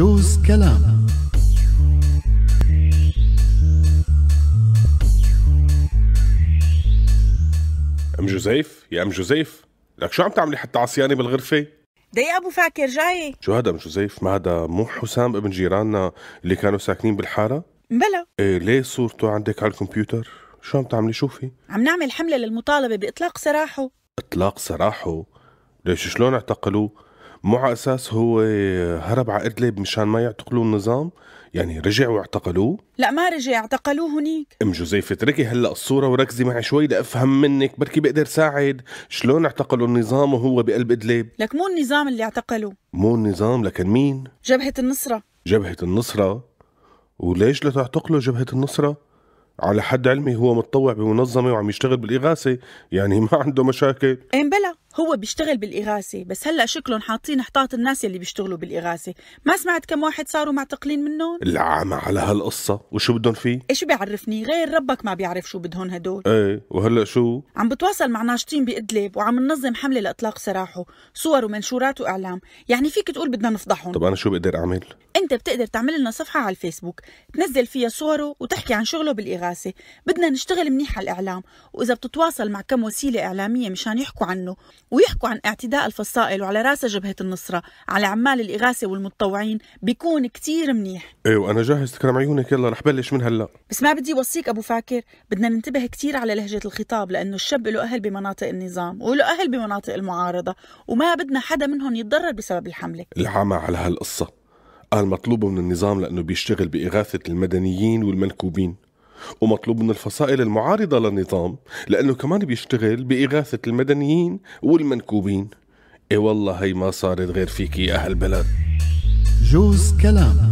بجوز كلام ام جوزيف يا ام جوزيف لك شو عم تعملي حتى عصيانه بالغرفه دقيقة ابو فاكر جاي شو هذا ام جوزيف ما هذا مو حسام ابن جيراننا اللي كانوا ساكنين بالحاره بلا ايه ليه صورته عندك على الكمبيوتر شو عم تعملي شوفي عم نعمل حملة للمطالبة باطلاق سراحه اطلاق سراحه ليش شلون اعتقلوه مو على اساس هو هرب على ادلب مشان ما يعتقلوا النظام يعني رجع واعتقلوه لا ما رجع اعتقلوه هنيك ام جوزيف اتركي هلا الصوره وركزي معي شوي لافهم منك بركي بقدر ساعد شلون اعتقلوا النظام وهو بقلب ادلب لك مو النظام اللي اعتقلوه مو النظام لكن مين جبهه النصره جبهه النصره وليش لتعتقلوا جبهه النصره على حد علمي هو متطوع بمنظمة وعم يشتغل بالإغاثة يعني ما عنده مشاكل ام إيه، بلا هو بيشتغل بالإغاثة بس هلا شكلهم حاطين حطاط الناس اللي بيشتغلوا بالإغاثة ما سمعت كم واحد صاروا معتقلين منهم العامة على هالقصة وشو بدهم فيه ايش بيعرفني غير ربك ما بيعرف شو بدهم هدول ايه وهلا شو عم بتواصل مع ناشطين بإدلب وعم ننظم حملة لإطلاق سراحه صور ومنشورات وإعلام يعني فيك تقول بدنا نفضحهم طب أنا شو بقدر أعمل انت بتقدر تعمل لنا صفحه على الفيسبوك تنزل فيها صوره وتحكي عن شغله بالاغاثه بدنا نشتغل منيح على الاعلام واذا بتتواصل مع كم وسيله اعلاميه مشان يحكوا عنه ويحكوا عن اعتداء الفصائل وعلى راسها جبهه النصره على عمال الاغاثه والمتطوعين بيكون كتير منيح ايه وانا جاهز تكرم عيونك يلا رح بلش من هلا بس ما بدي وصيك ابو فاكر بدنا ننتبه كتير على لهجه الخطاب لانه الشاب له اهل بمناطق النظام وله اهل بمناطق المعارضه وما بدنا حدا منهم يتضرر بسبب الحمله العمى على هالقصه قال مطلوب من النظام لأنه بيشتغل بإغاثة المدنيين والمنكوبين ومطلوب من الفصائل المعارضة للنظام لأنه كمان بيشتغل بإغاثة المدنيين والمنكوبين إي والله هي ما صارت غير فيكي يا أهل بلد جوز كلام